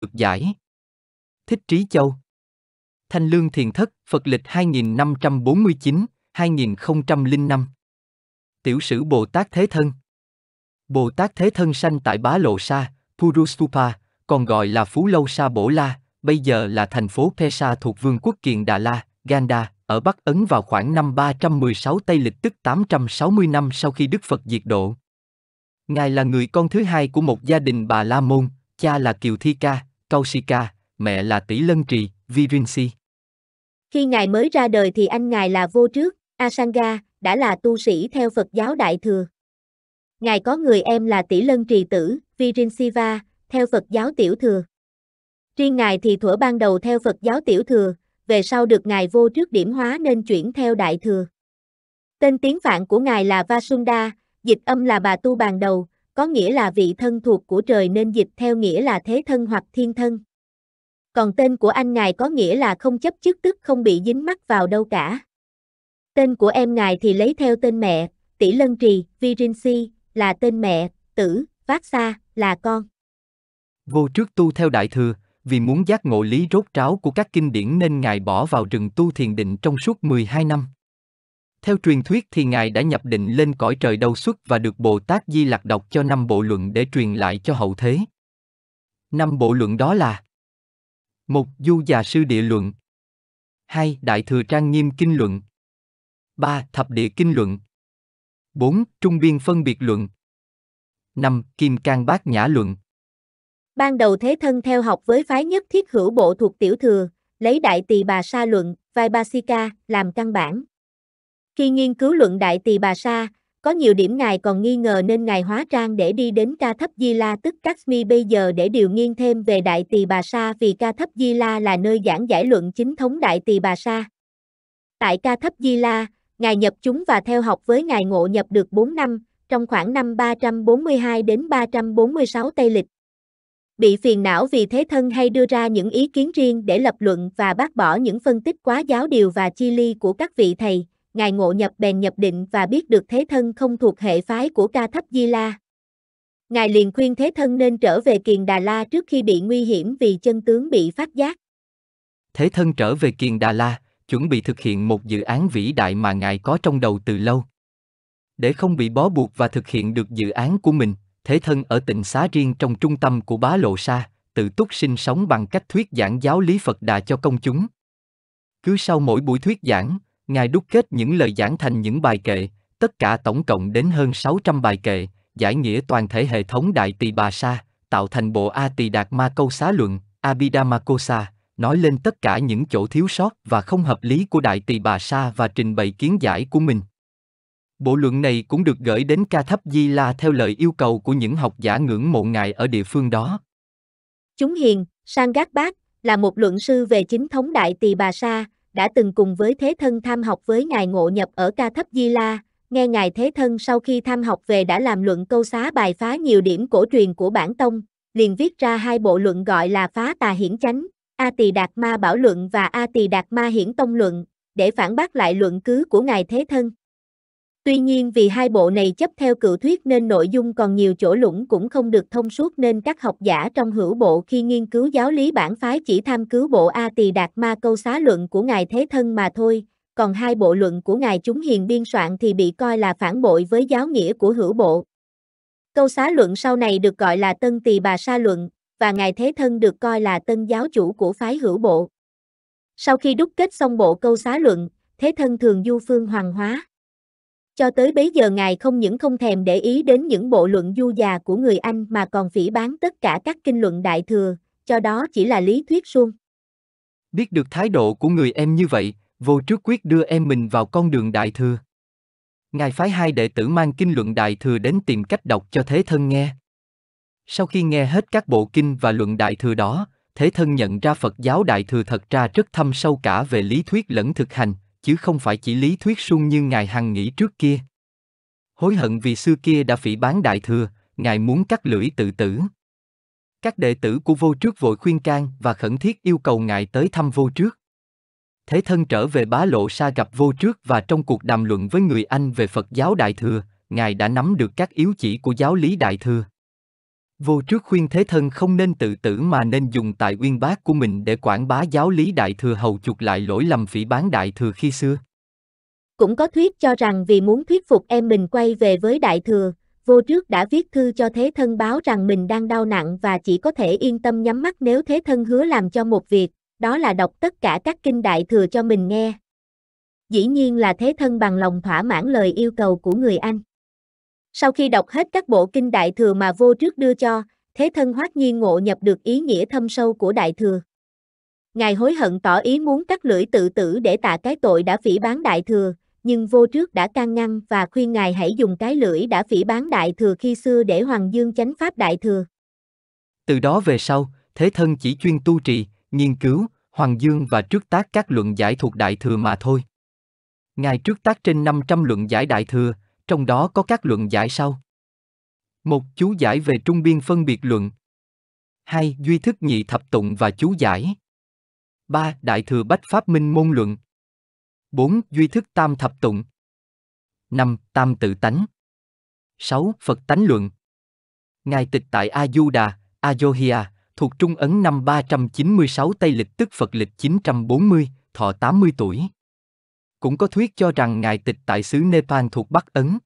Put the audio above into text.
được giải. Thích Trí Châu Thanh Lương Thiền Thất, Phật lịch 2549, 2005 Tiểu sử Bồ Tát Thế Thân Bồ Tát Thế Thân sanh tại Bá Lộ Sa, Purustupa, còn gọi là Phú Lâu Sa Bổ La, bây giờ là thành phố Pesa thuộc Vương quốc Kiền Đà La, Ganda, ở Bắc Ấn vào khoảng năm 316 Tây lịch tức 860 năm sau khi Đức Phật diệt độ. Ngài là người con thứ hai của một gia đình bà La Môn, cha là Kiều Thi Ca, Kaushika, mẹ là tỷ lân trì, Virinsi. Khi ngài mới ra đời thì anh ngài là vô trước, Asanga, đã là tu sĩ theo Phật giáo Đại Thừa. Ngài có người em là tỷ lân trì tử, Virinsiva, theo Phật giáo Tiểu Thừa. Riêng ngài thì thuở ban đầu theo Phật giáo Tiểu Thừa, về sau được ngài vô trước điểm hóa nên chuyển theo Đại Thừa. Tên tiếng Phạn của ngài là Vasunda, dịch âm là bà tu bàn đầu, có nghĩa là vị thân thuộc của trời nên dịch theo nghĩa là thế thân hoặc thiên thân. Còn tên của anh ngài có nghĩa là không chấp chức tức không bị dính mắc vào đâu cả. Tên của em ngài thì lấy theo tên mẹ, tỷ lân trì, virinsi, là tên mẹ, tử, phát xa, là con. Vô trước tu theo đại thừa, vì muốn giác ngộ lý rốt ráo của các kinh điển nên ngài bỏ vào rừng tu thiền định trong suốt 12 năm. Theo truyền thuyết thì Ngài đã nhập định lên cõi trời đầu xuất và được Bồ Tát Di Lặc đọc cho năm bộ luận để truyền lại cho hậu thế. Năm bộ luận đó là một Du già sư địa luận hai. Đại thừa trang nghiêm kinh luận ba. Thập địa kinh luận bốn. Trung biên phân biệt luận năm. Kim can bát nhã luận Ban đầu thế thân theo học với phái nhất thiết hữu bộ thuộc tiểu thừa, lấy đại tỳ bà sa luận, vai ba si ca, làm căn bản. Khi nghiên cứu luận Đại Tỳ Bà Sa, có nhiều điểm ngài còn nghi ngờ nên ngài hóa trang để đi đến Ca Thấp Di La tức Kashmir bây giờ để điều nghiên thêm về Đại Tỳ Bà Sa vì Ca Thấp Di La là nơi giảng giải luận chính thống Đại Tỳ Bà Sa. Tại Ca Thấp Di La, ngài nhập chúng và theo học với ngài ngộ nhập được 4 năm, trong khoảng năm 342 đến 346 Tây Lịch. Bị phiền não vì thế thân hay đưa ra những ý kiến riêng để lập luận và bác bỏ những phân tích quá giáo điều và chi ly của các vị thầy, ngài ngộ nhập bèn nhập định và biết được thế thân không thuộc hệ phái của ca thấp di la. Ngài liền khuyên thế thân nên trở về Kiền Đà La trước khi bị nguy hiểm vì chân tướng bị phát giác. Thế thân trở về Kiền Đà La, chuẩn bị thực hiện một dự án vĩ đại mà ngài có trong đầu từ lâu. Để không bị bó buộc và thực hiện được dự án của mình, thế thân ở tịnh xá riêng trong trung tâm của bá lộ sa, tự túc sinh sống bằng cách thuyết giảng giáo lý Phật Đà cho công chúng. Cứ sau mỗi buổi thuyết giảng, Ngài đúc kết những lời giảng thành những bài kệ, tất cả tổng cộng đến hơn 600 bài kệ, giải nghĩa toàn thể hệ thống Đại Tỳ Bà Sa, tạo thành bộ A Tỳ Đạt Ma Câu Xá Luận, Abhidhammakosa, nói lên tất cả những chỗ thiếu sót và không hợp lý của Đại Tỳ Bà Sa và trình bày kiến giải của mình. Bộ luận này cũng được gửi đến Ca Thấp Di La theo lời yêu cầu của những học giả ngưỡng mộ ngài ở địa phương đó. Chúng hiền, Sang Gác Bác, là một luận sư về chính thống Đại Tỳ Bà Sa, đã từng cùng với thế thân tham học với ngài ngộ nhập ở Ca Thấp Di La, nghe ngài thế thân sau khi tham học về đã làm luận câu xá bài phá nhiều điểm cổ truyền của bản tông, liền viết ra hai bộ luận gọi là Phá Tà Hiển Chánh, A Tỳ Đạt Ma Bảo Luận và A Tỳ Đạt Ma Hiển Tông Luận, để phản bác lại luận cứ của ngài thế thân. Tuy nhiên vì hai bộ này chấp theo cựu thuyết nên nội dung còn nhiều chỗ lũng cũng không được thông suốt nên các học giả trong hữu bộ khi nghiên cứu giáo lý bản phái chỉ tham cứu bộ A Tỳ Đạt Ma câu xá luận của Ngài Thế Thân mà thôi, còn hai bộ luận của Ngài Chúng Hiền biên soạn thì bị coi là phản bội với giáo nghĩa của hữu bộ. Câu xá luận sau này được gọi là Tân Tỳ Bà Sa Luận, và Ngài Thế Thân được coi là tân giáo chủ của phái hữu bộ. Sau khi đúc kết xong bộ câu xá luận, Thế Thân thường du phương hoàng hóa. Cho tới bấy giờ ngài không những không thèm để ý đến những bộ luận du già của người Anh mà còn phỉ bán tất cả các kinh luận đại thừa, cho đó chỉ là lý thuyết suông. Biết được thái độ của người em như vậy, vô trước quyết đưa em mình vào con đường đại thừa. Ngài phái hai đệ tử mang kinh luận đại thừa đến tìm cách đọc cho thế thân nghe. Sau khi nghe hết các bộ kinh và luận đại thừa đó, thế thân nhận ra Phật giáo đại thừa thật ra rất thâm sâu cả về lý thuyết lẫn thực hành, chứ không phải chỉ lý thuyết sung như ngài hằng nghĩ trước kia hối hận vì xưa kia đã phỉ bán đại thừa ngài muốn cắt lưỡi tự tử các đệ tử của vô trước vội khuyên can và khẩn thiết yêu cầu ngài tới thăm vô trước thế thân trở về bá lộ xa gặp vô trước và trong cuộc đàm luận với người anh về phật giáo đại thừa ngài đã nắm được các yếu chỉ của giáo lý đại thừa Vô trước khuyên thế thân không nên tự tử mà nên dùng tài uyên bác của mình để quảng bá giáo lý đại thừa hầu chuộc lại lỗi lầm phỉ bán đại thừa khi xưa. Cũng có thuyết cho rằng vì muốn thuyết phục em mình quay về với đại thừa, vô trước đã viết thư cho thế thân báo rằng mình đang đau nặng và chỉ có thể yên tâm nhắm mắt nếu thế thân hứa làm cho một việc, đó là đọc tất cả các kinh đại thừa cho mình nghe. Dĩ nhiên là thế thân bằng lòng thỏa mãn lời yêu cầu của người anh. Sau khi đọc hết các bộ kinh Đại Thừa mà vô trước đưa cho, thế thân hoát nhiên ngộ nhập được ý nghĩa thâm sâu của Đại Thừa. Ngài hối hận tỏ ý muốn cắt lưỡi tự tử để tạ cái tội đã phỉ bán Đại Thừa, nhưng vô trước đã can ngăn và khuyên Ngài hãy dùng cái lưỡi đã phỉ bán Đại Thừa khi xưa để Hoàng Dương chánh Pháp Đại Thừa. Từ đó về sau, thế thân chỉ chuyên tu trì, nghiên cứu, Hoàng Dương và trước tác các luận giải thuộc Đại Thừa mà thôi. Ngài trước tác trên 500 luận giải Đại Thừa, trong đó có các luận giải sau. Một chú giải về trung biên phân biệt luận. Hai duy thức nhị thập tụng và chú giải. Ba đại thừa bách pháp minh môn luận. Bốn duy thức tam thập tụng. Năm tam tự tánh. Sáu phật tánh luận. Ngài tịch tại Ajuda, Ayohia, thuộc Trung Ấn năm 396 Tây Lịch tức Phật Lịch 940, thọ 80 tuổi. Cũng có thuyết cho rằng ngài tịch tại xứ Nepal thuộc Bắc Ấn,